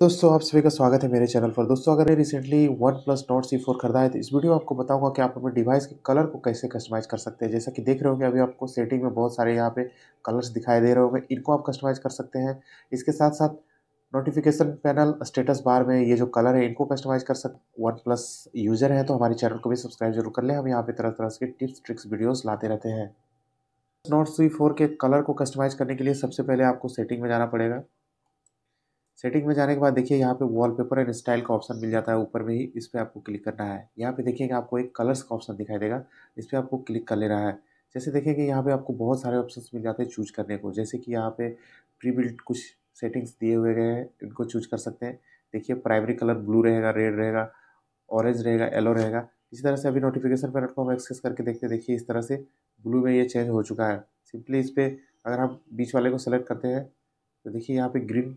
दोस्तों आप सभी का स्वागत है मेरे चैनल पर दोस्तों अगर ये recently one plus Nord C four खरीदा है तो इस वीडियो में आपको बताऊंगा कि आप अपने डिवाइस के कलर को कैसे कस्टमाइज कर सकते हैं जैसा कि देख रहे होंगे अभी आपको सेटिंग में बहुत सारे यहाँ पे कलर्स दिखाई दे रहे होंगे इनको आप कस्टमाइज कर सकते हैं इसके साथ साथ नोटिफिकेशन पैनल स्टेटस बार में ये जो कलर है इनको कस्टमाइज कर सकते वन प्लस यूज़र है तो हमारे चैनल को भी सब्सक्राइब जरूर कर लें हम यहाँ पे तरह तरह के टिप्स ट्रिक्स वीडियोज़ लाते रहते हैं नोट सी फोर के कलर को कस्टमाइज करने के लिए सबसे पहले आपको सेटिंग में जाना पड़ेगा सेटिंग में जाने के बाद देखिए यहाँ पे वॉलपेपर एंड स्टाइल का ऑप्शन मिल जाता है ऊपर में ही इस पर आपको क्लिक करना है यहाँ पे देखिए आपको एक कलर्स का ऑप्शन दिखाई देगा इस पर आपको क्लिक कर लेना है जैसे देखिए यहाँ पे आपको बहुत सारे ऑप्शन मिल जाते हैं चूज करने को जैसे कि यहाँ पे प्री बिल्ड कुछ सेटिंग्स दिए हुए गए हैं इनको चूज कर सकते हैं देखिए प्राइमरी कलर ब्लू रहेगा रेड रहेगा ऑरेंज रहेगा येलो रहेगा इसी तरह से अभी नोटिफिकेशन पर को हम एक्सेस करके देखते हैं देखिए इस तरह से ब्लू में ये चेंज हो चुका है सिंपली इस पर अगर हम बीच वाले को सेलेक्ट करते हैं तो देखिए यहाँ पे ग्रीन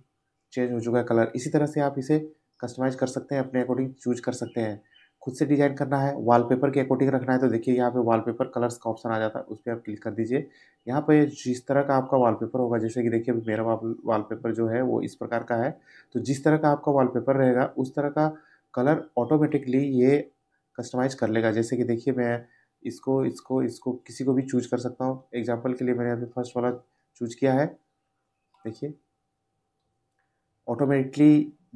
चेंज हो चुका है कलर इसी तरह से आप इसे कस्टमाइज कर सकते हैं अपने अकॉर्डिंग चूज कर सकते हैं खुद से डिज़ाइन करना है वॉलपेपर के अकॉर्डिंग रखना है तो देखिए यहाँ पे वॉलपेपर कलर्स का ऑप्शन आ जाता है उस पर आप क्लिक कर दीजिए यहाँ पे जिस तरह का आपका वॉलपेपर होगा जैसे कि देखिए मेरा वॉलपेपर जो है वो इस प्रकार का है तो जिस तरह का आपका वॉलपेपर रहेगा उस तरह का कलर ऑटोमेटिकली ये कस्टमाइज कर लेगा जैसे कि देखिए मैं इसको इसको इसको किसी को भी चूज कर सकता हूँ एग्जाम्पल के लिए मैंने अभी फर्स्ट वाला चूज किया है देखिए ऑटोमेटिकली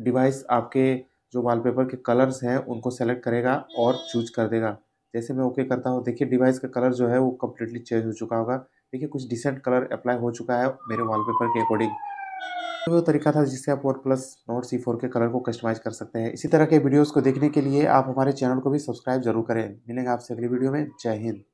डिवाइस आपके जो वॉलपेपर के कलर्स हैं उनको सेलेक्ट करेगा और चूज कर देगा जैसे मैं ओके करता हूँ देखिए डिवाइस का कलर जो है वो कम्प्लीटली चेंज हो चुका होगा देखिए कुछ डिसेंट कलर अप्लाई हो चुका है मेरे वॉलपेपर के अकॉर्डिंग तो वो तरीका था जिससे आप one plus Nord C four के कलर को कस्टमाइज कर सकते हैं इसी तरह के वीडियोज़ को देखने के लिए आप हमारे चैनल को भी सब्सक्राइब जरूर करें मिलेंगे आपसे अगली वीडियो में जय हिंद